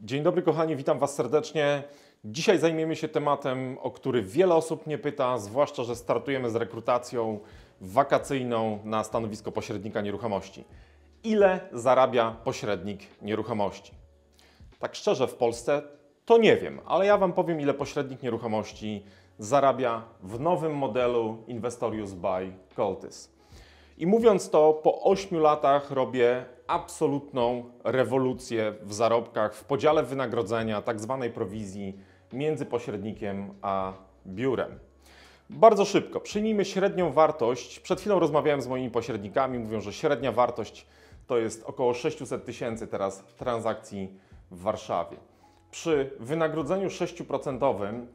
Dzień dobry, kochani, witam Was serdecznie. Dzisiaj zajmiemy się tematem, o który wiele osób nie pyta, zwłaszcza, że startujemy z rekrutacją wakacyjną na stanowisko pośrednika nieruchomości. Ile zarabia pośrednik nieruchomości? Tak szczerze, w Polsce to nie wiem, ale ja Wam powiem, ile pośrednik nieruchomości zarabia w nowym modelu Investorius by Coltis. I mówiąc to, po 8 latach robię absolutną rewolucję w zarobkach, w podziale wynagrodzenia, tak zwanej prowizji między pośrednikiem a biurem. Bardzo szybko, przyjmijmy średnią wartość. Przed chwilą rozmawiałem z moimi pośrednikami, mówią, że średnia wartość to jest około 600 tysięcy teraz transakcji w Warszawie. Przy wynagrodzeniu 6%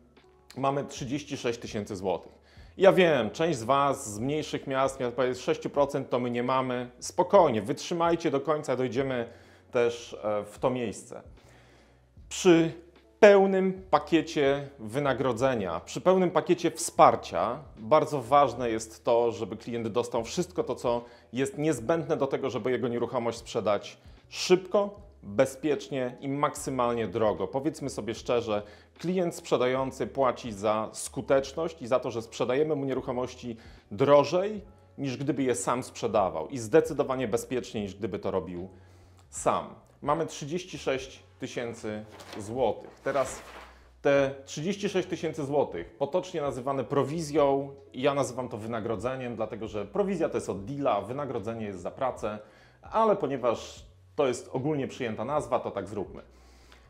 mamy 36 tysięcy złotych. Ja wiem, część z Was z mniejszych miast, miast jest 6% to my nie mamy. Spokojnie, wytrzymajcie do końca, dojdziemy też e, w to miejsce. Przy pełnym pakiecie wynagrodzenia, przy pełnym pakiecie wsparcia, bardzo ważne jest to, żeby klient dostał wszystko to, co jest niezbędne do tego, żeby jego nieruchomość sprzedać szybko, bezpiecznie i maksymalnie drogo. Powiedzmy sobie szczerze, klient sprzedający płaci za skuteczność i za to, że sprzedajemy mu nieruchomości drożej niż gdyby je sam sprzedawał i zdecydowanie bezpieczniej niż gdyby to robił sam. Mamy 36 tysięcy złotych. Teraz te 36 tysięcy złotych, potocznie nazywane prowizją, ja nazywam to wynagrodzeniem, dlatego że prowizja to jest od deala, wynagrodzenie jest za pracę, ale ponieważ to jest ogólnie przyjęta nazwa, to tak zróbmy.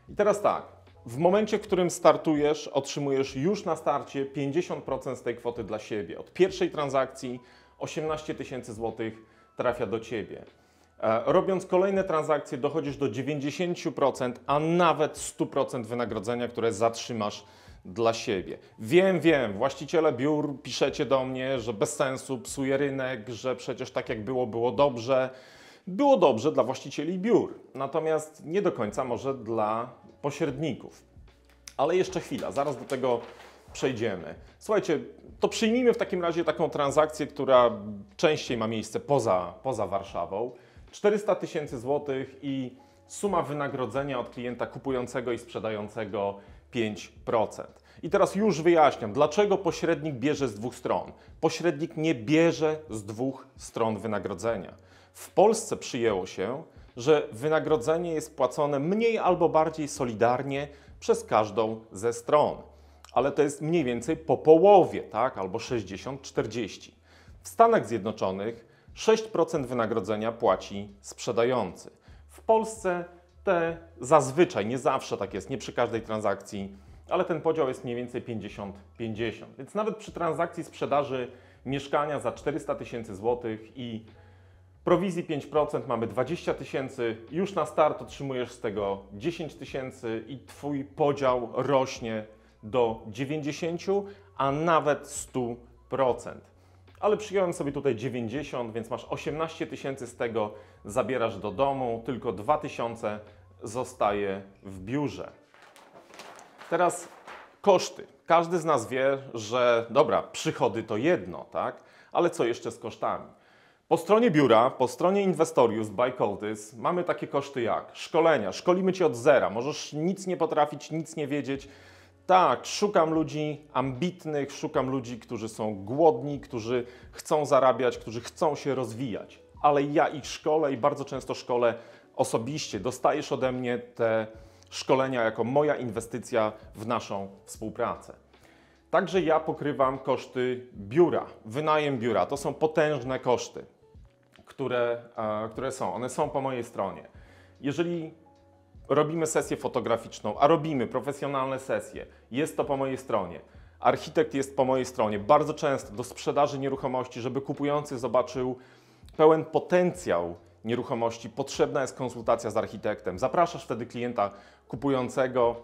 I teraz tak, w momencie, w którym startujesz, otrzymujesz już na starcie 50% z tej kwoty dla siebie. Od pierwszej transakcji 18 tysięcy złotych trafia do ciebie. E, robiąc kolejne transakcje, dochodzisz do 90%, a nawet 100% wynagrodzenia, które zatrzymasz dla siebie. Wiem, wiem, właściciele biur piszecie do mnie, że bez sensu psuje rynek, że przecież tak jak było, było dobrze było dobrze dla właścicieli biur, natomiast nie do końca może dla pośredników. Ale jeszcze chwila, zaraz do tego przejdziemy. Słuchajcie, to przyjmijmy w takim razie taką transakcję, która częściej ma miejsce poza, poza Warszawą. 400 tysięcy złotych i suma wynagrodzenia od klienta kupującego i sprzedającego 5%. I teraz już wyjaśniam, dlaczego pośrednik bierze z dwóch stron. Pośrednik nie bierze z dwóch stron wynagrodzenia. W Polsce przyjęło się, że wynagrodzenie jest płacone mniej albo bardziej solidarnie przez każdą ze stron. Ale to jest mniej więcej po połowie, tak? Albo 60-40. W Stanach Zjednoczonych 6% wynagrodzenia płaci sprzedający. W Polsce te zazwyczaj, nie zawsze tak jest, nie przy każdej transakcji, ale ten podział jest mniej więcej 50-50. Więc nawet przy transakcji sprzedaży mieszkania za 400 tysięcy złotych i Prowizji 5%, mamy 20 tysięcy, już na start otrzymujesz z tego 10 tysięcy i Twój podział rośnie do 90, a nawet 100%. Ale przyjąłem sobie tutaj 90, więc masz 18 tysięcy z tego, zabierasz do domu, tylko 2 tysiące zostaje w biurze. Teraz koszty. Każdy z nas wie, że dobra, przychody to jedno, tak? Ale co jeszcze z kosztami? Po stronie biura, po stronie Inwestorius by Coldys mamy takie koszty jak szkolenia, szkolimy Cię od zera, możesz nic nie potrafić, nic nie wiedzieć. Tak, szukam ludzi ambitnych, szukam ludzi, którzy są głodni, którzy chcą zarabiać, którzy chcą się rozwijać. Ale ja ich szkole i bardzo często szkole osobiście. Dostajesz ode mnie te szkolenia jako moja inwestycja w naszą współpracę. Także ja pokrywam koszty biura, wynajem biura. To są potężne koszty które, e, które są. One są po mojej stronie. Jeżeli robimy sesję fotograficzną, a robimy profesjonalne sesje, jest to po mojej stronie. Architekt jest po mojej stronie. Bardzo często do sprzedaży nieruchomości, żeby kupujący zobaczył pełen potencjał nieruchomości, potrzebna jest konsultacja z architektem. Zapraszasz wtedy klienta kupującego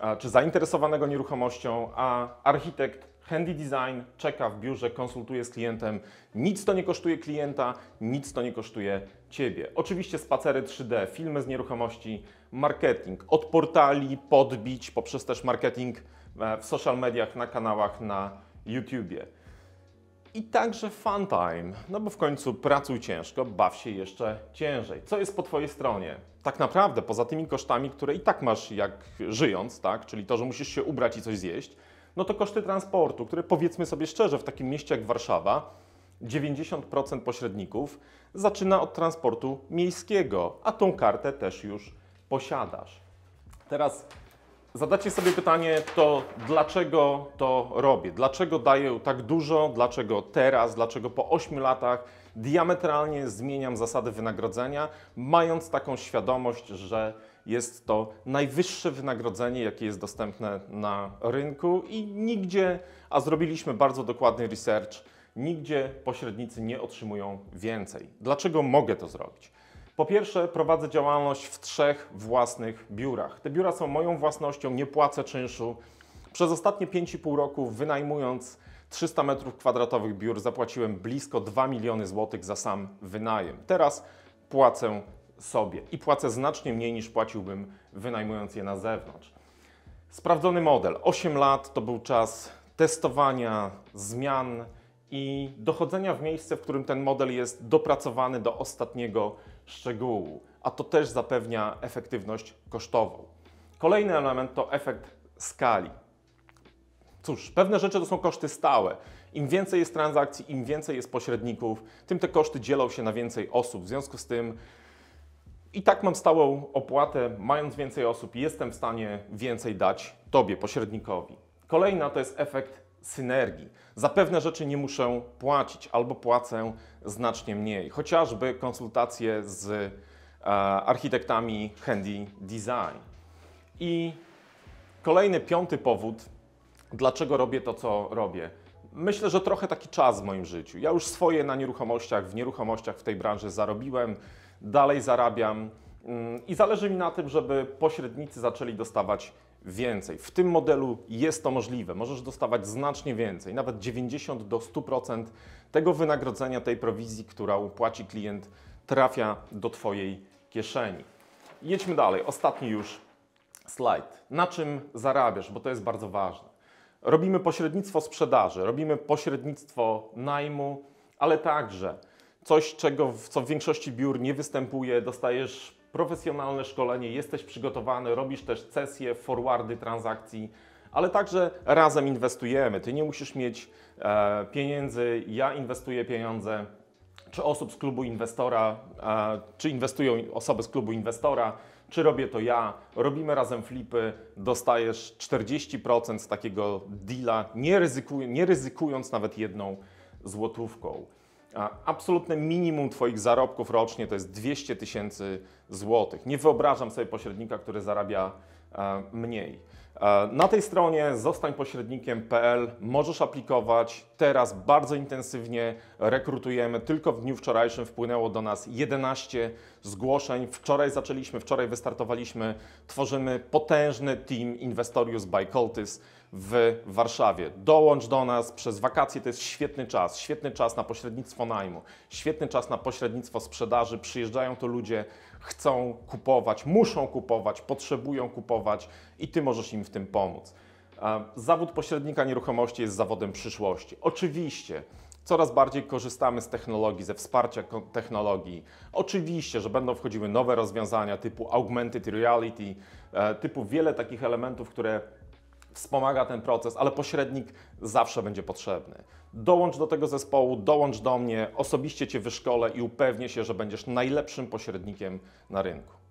e, czy zainteresowanego nieruchomością, a architekt Handy Design czeka w biurze, konsultuje z klientem. Nic to nie kosztuje klienta, nic to nie kosztuje Ciebie. Oczywiście spacery 3D, filmy z nieruchomości, marketing od portali, podbić, poprzez też marketing e, w social mediach, na kanałach, na YouTubie. I także fun time, no bo w końcu pracuj ciężko, baw się jeszcze ciężej. Co jest po Twojej stronie? Tak naprawdę, poza tymi kosztami, które i tak masz jak żyjąc, tak? czyli to, że musisz się ubrać i coś zjeść, no to koszty transportu, które powiedzmy sobie szczerze, w takim mieście jak Warszawa 90% pośredników zaczyna od transportu miejskiego, a tą kartę też już posiadasz. Teraz zadacie sobie pytanie, to dlaczego to robię? Dlaczego daję tak dużo? Dlaczego teraz? Dlaczego po 8 latach diametralnie zmieniam zasady wynagrodzenia, mając taką świadomość, że jest to najwyższe wynagrodzenie, jakie jest dostępne na rynku i nigdzie, a zrobiliśmy bardzo dokładny research, nigdzie pośrednicy nie otrzymują więcej. Dlaczego mogę to zrobić? Po pierwsze, prowadzę działalność w trzech własnych biurach. Te biura są moją własnością, nie płacę czynszu. Przez ostatnie 5,5 roku wynajmując 300 m2 biur zapłaciłem blisko 2 miliony złotych za sam wynajem. Teraz płacę sobie i płacę znacznie mniej niż płaciłbym wynajmując je na zewnątrz. Sprawdzony model. 8 lat to był czas testowania, zmian i dochodzenia w miejsce, w którym ten model jest dopracowany do ostatniego szczegółu, a to też zapewnia efektywność kosztową. Kolejny element to efekt skali. Cóż, pewne rzeczy to są koszty stałe. Im więcej jest transakcji, im więcej jest pośredników, tym te koszty dzielą się na więcej osób. W związku z tym i tak mam stałą opłatę, mając więcej osób, jestem w stanie więcej dać Tobie, pośrednikowi. Kolejna to jest efekt synergii. Za pewne rzeczy nie muszę płacić albo płacę znacznie mniej, chociażby konsultacje z e, architektami Handy Design. I kolejny, piąty powód, dlaczego robię to, co robię. Myślę, że trochę taki czas w moim życiu. Ja już swoje na nieruchomościach, w nieruchomościach w tej branży zarobiłem dalej zarabiam mm, i zależy mi na tym, żeby pośrednicy zaczęli dostawać więcej. W tym modelu jest to możliwe. Możesz dostawać znacznie więcej, nawet 90 do 100% tego wynagrodzenia, tej prowizji, którą płaci klient, trafia do Twojej kieszeni. Jedźmy dalej. Ostatni już slajd. Na czym zarabiasz, bo to jest bardzo ważne. Robimy pośrednictwo sprzedaży, robimy pośrednictwo najmu, ale także coś, czego, co w większości biur nie występuje, dostajesz profesjonalne szkolenie, jesteś przygotowany, robisz też cesje, forwardy transakcji, ale także razem inwestujemy. Ty nie musisz mieć e, pieniędzy, ja inwestuję pieniądze, czy osób z klubu inwestora, e, czy inwestują osoby z klubu inwestora, czy robię to ja, robimy razem flipy, dostajesz 40% z takiego deala, nie, ryzykuj, nie ryzykując nawet jedną złotówką absolutne minimum Twoich zarobków rocznie to jest 200 tysięcy złotych. Nie wyobrażam sobie pośrednika, który zarabia e, mniej. E, na tej stronie zostań pośrednikiem.pl. możesz aplikować. Teraz bardzo intensywnie rekrutujemy. Tylko w dniu wczorajszym wpłynęło do nas 11 zgłoszeń. Wczoraj zaczęliśmy, wczoraj wystartowaliśmy. Tworzymy potężny team Investorius by Coltis w Warszawie. Dołącz do nas przez wakacje, to jest świetny czas, świetny czas na pośrednictwo najmu, świetny czas na pośrednictwo sprzedaży. Przyjeżdżają to ludzie, chcą kupować, muszą kupować, potrzebują kupować i ty możesz im w tym pomóc. Zawód pośrednika nieruchomości jest zawodem przyszłości. Oczywiście coraz bardziej korzystamy z technologii, ze wsparcia technologii. Oczywiście, że będą wchodziły nowe rozwiązania typu augmented reality, e, typu wiele takich elementów, które wspomaga ten proces, ale pośrednik zawsze będzie potrzebny. Dołącz do tego zespołu, dołącz do mnie, osobiście Cię wyszkolę i upewnię się, że będziesz najlepszym pośrednikiem na rynku.